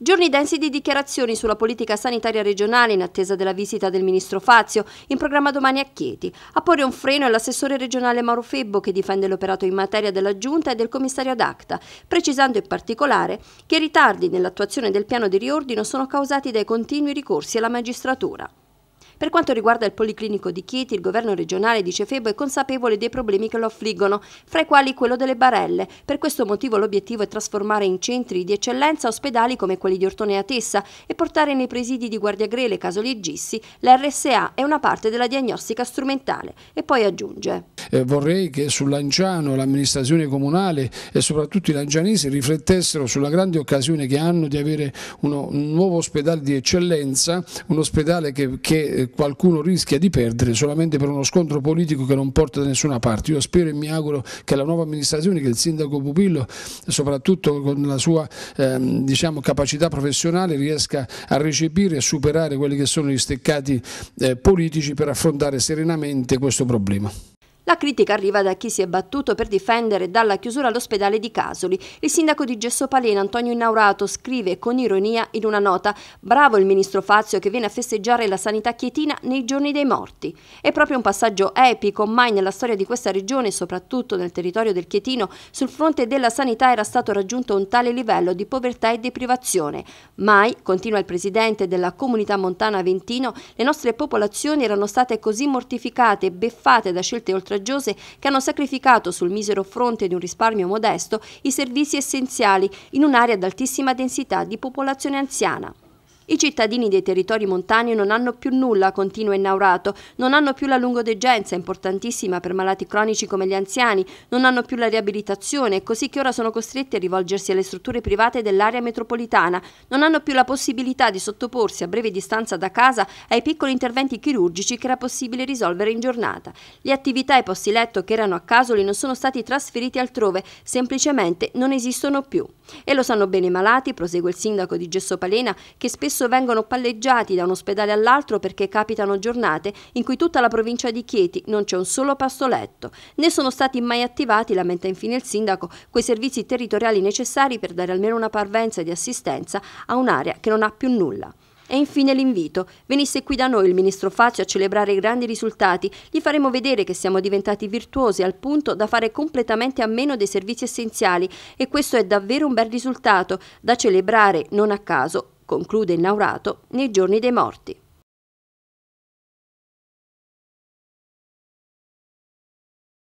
Giorni densi di dichiarazioni sulla politica sanitaria regionale in attesa della visita del ministro Fazio, in programma domani a Chieti. A porre un freno è l'assessore regionale Mauro Febbo che difende l'operato in materia della Giunta e del commissario ad acta, precisando in particolare che i ritardi nell'attuazione del piano di riordino sono causati dai continui ricorsi alla magistratura. Per quanto riguarda il Policlinico di Chieti, il governo regionale dice Febo è consapevole dei problemi che lo affliggono, fra i quali quello delle barelle. Per questo motivo l'obiettivo è trasformare in centri di eccellenza ospedali come quelli di Ortone e Atessa e portare nei presidi di Guardiagrele, Casoli e Gissi l'RSA e una parte della diagnostica strumentale. E poi aggiunge eh, vorrei che su Lanciano l'amministrazione comunale e soprattutto i lancianesi riflettessero sulla grande occasione che hanno di avere uno, un nuovo ospedale di eccellenza, un ospedale che, che eh, qualcuno rischia di perdere solamente per uno scontro politico che non porta da nessuna parte. Io spero e mi auguro che la nuova amministrazione, che il sindaco Pupillo, soprattutto con la sua ehm, diciamo, capacità professionale, riesca a recepire e superare quelli che sono gli steccati eh, politici per affrontare serenamente questo problema. La critica arriva da chi si è battuto per difendere dalla chiusura l'ospedale di Casoli. Il sindaco di Gessopalena, Antonio Inaurato, scrive con ironia in una nota «Bravo il ministro Fazio che viene a festeggiare la sanità chietina nei giorni dei morti». È proprio un passaggio epico, mai nella storia di questa regione, soprattutto nel territorio del Chietino, sul fronte della sanità era stato raggiunto un tale livello di povertà e deprivazione. Mai, continua il presidente della comunità montana Ventino, le nostre popolazioni erano state così mortificate e beffate da scelte oltre coraggiose che hanno sacrificato sul misero fronte di un risparmio modesto i servizi essenziali in un'area ad altissima densità di popolazione anziana. I cittadini dei territori montani non hanno più nulla, continua Innaurato, non hanno più la lungodeggenza, importantissima per malati cronici come gli anziani, non hanno più la riabilitazione, così che ora sono costretti a rivolgersi alle strutture private dell'area metropolitana, non hanno più la possibilità di sottoporsi a breve distanza da casa ai piccoli interventi chirurgici che era possibile risolvere in giornata. Le attività e i posti letto che erano a Casoli non sono stati trasferiti altrove, semplicemente non esistono più. E lo sanno bene i malati, prosegue il sindaco di Gesso Palena, che spesso spesso vengono palleggiati da un ospedale all'altro perché capitano giornate in cui tutta la provincia di Chieti non c'è un solo pasto letto. Ne sono stati mai attivati, lamenta infine il sindaco, quei servizi territoriali necessari per dare almeno una parvenza di assistenza a un'area che non ha più nulla. E infine l'invito. Venisse qui da noi il ministro Facci a celebrare i grandi risultati. Gli faremo vedere che siamo diventati virtuosi al punto da fare completamente a meno dei servizi essenziali e questo è davvero un bel risultato da celebrare non a caso conclude Innaurato nei giorni dei morti.